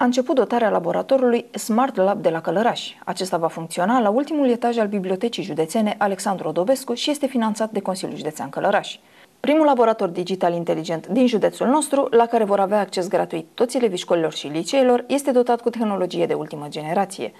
a început dotarea laboratorului Smart Lab de la Călăraș. Acesta va funcționa la ultimul etaj al Bibliotecii Județene Alexandru Odobescu și este finanțat de Consiliul Județean Călăraș. Primul laborator digital inteligent din județul nostru, la care vor avea acces gratuit toți elevii școlilor și liceelor, este dotat cu tehnologie de ultimă generație.